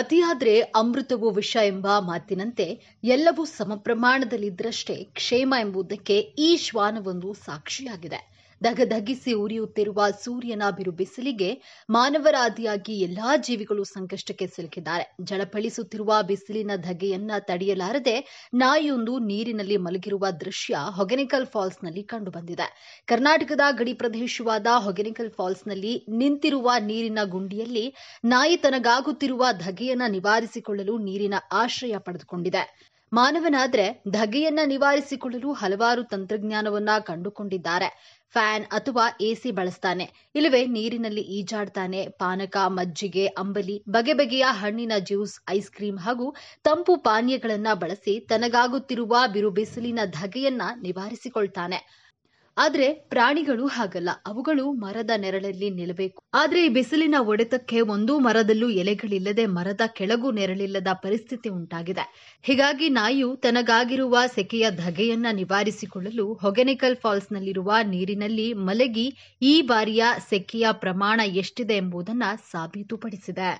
ಅತಿಯಾದ್ರೆ ಅಮೃತವು ವಿಷ ಎಂಬ ಮಾತಿನಂತೆ ಎಲ್ಲವೂ ಸಮಪ್ರಮಾಣದಲ್ಲಿದ್ದರಷ್ಟೇ ಕ್ಷೇಮ ಎಂಬುದಕ್ಕೆ ಈ ಶ್ವಾನವೊಂದು ಸಾಕ್ಷಿಯಾಗಿದೆ ಧಗಧಗಿಸಿ ಉರಿಯುತ್ತಿರುವ ಸೂರ್ಯನ ಬಿರುಬಿಸಿಲಿಗೆ ಮಾನವರಾದಿಯಾಗಿ ಎಲ್ಲಾ ಜೀವಿಗಳು ಸಂಕಷ್ಟಕ್ಕೆ ಸಿಲುಕಿದ್ದಾರೆ ಜಳಪಳಿಸುತ್ತಿರುವ ಬಿಸಿಲಿನ ಧಗೆಯನ್ನ ತಡೆಯಲಾರದೆ ನಾಯಿಯೊಂದು ನೀರಿನಲ್ಲಿ ಮಲಗಿರುವ ದೃಶ್ಯ ಹೊಗೆನಿಕಲ್ ಫಾಲ್ಸ್ನಲ್ಲಿ ಕಂಡುಬಂದಿದೆ ಕರ್ನಾಟಕದ ಗಡಿ ಪ್ರದೇಶವಾದ ಹೊಗೆನಿಕಲ್ ಫಾಲ್ಸ್ನಲ್ಲಿ ನಿಂತಿರುವ ನೀರಿನ ಗುಂಡಿಯಲ್ಲಿ ನಾಯಿ ತನಗಾಗುತ್ತಿರುವ ಧಗೆಯನ್ನ ನಿವಾರಿಸಿಕೊಳ್ಳಲು ನೀರಿನ ಆಶ್ರಯ ಪಡೆದುಕೊಂಡಿದೆ ಮಾನವನಾದ್ರೆ ಧಗೆಯನ್ನ ನಿವಾರಿಸಿಕೊಳ್ಳಲು ಹಲವಾರು ತಂತ್ರಜ್ಞಾನವನ್ನ ಕಂಡುಕೊಂಡಿದ್ದಾರೆ ಫ್ಯಾನ್ ಅಥವಾ ಎಸಿ ಬಳಸ್ತಾನೆ ಇಲ್ಲವೇ ನೀರಿನಲ್ಲಿ ಈಜಾಡ್ತಾನೆ ಪಾನಕ ಮಜ್ಜಿಗೆ ಅಂಬಲಿ ಬಗೆ ಬಗೆಯ ಹಣ್ಣಿನ ಜ್ಯೂಸ್ ಐಸ್ ಕ್ರೀಮ್ ಹಾಗೂ ತಂಪು ಪಾನೀಯಗಳನ್ನ ಬಳಸಿ ತನಗಾಗುತ್ತಿರುವ ಬಿರುಬಿಸಿಲಿನ ಧಗೆಯನ್ನ ನಿವಾರಿಸಿಕೊಳ್ತಾನೆ ಆದ್ರೆ ಪ್ರಾಣಿಗಳು ಹಾಗಲ್ಲ ಅವುಗಳು ಮರದ ನೆರಳಲ್ಲಿ ನಿಲ್ಲಬೇಕು ಆದ್ರೆ ಈ ಬಿಸಿಲಿನ ಒಡೆತಕ್ಕೆ ಒಂದೂ ಮರದಲ್ಲೂ ಎಲೆಗಳಿಲ್ಲದೆ ಮರದ ಕೆಳಗೂ ನೆರಳಿಲ್ಲದ ಪರಿಸ್ಥಿತಿ ಉಂಟಾಗಿದೆ ಹೀಗಾಗಿ ನಾಯಿಯು ತನಗಾಗಿರುವ ಸೆಕೆಯ ಧಗೆಯನ್ನ ನಿವಾರಿಸಿಕೊಳ್ಳಲು ಹೊಗೆನಿಕಲ್ ಫಾಲ್ಸ್ ನಲ್ಲಿರುವ ನೀರಿನಲ್ಲಿ ಮಲಗಿ ಈ ಬಾರಿಯ ಸೆಕೆಯ ಪ್ರಮಾಣ ಎಷ್ಟಿದೆ ಎಂಬುದನ್ನ ಸಾಬೀತುಪಡಿಸಿದೆ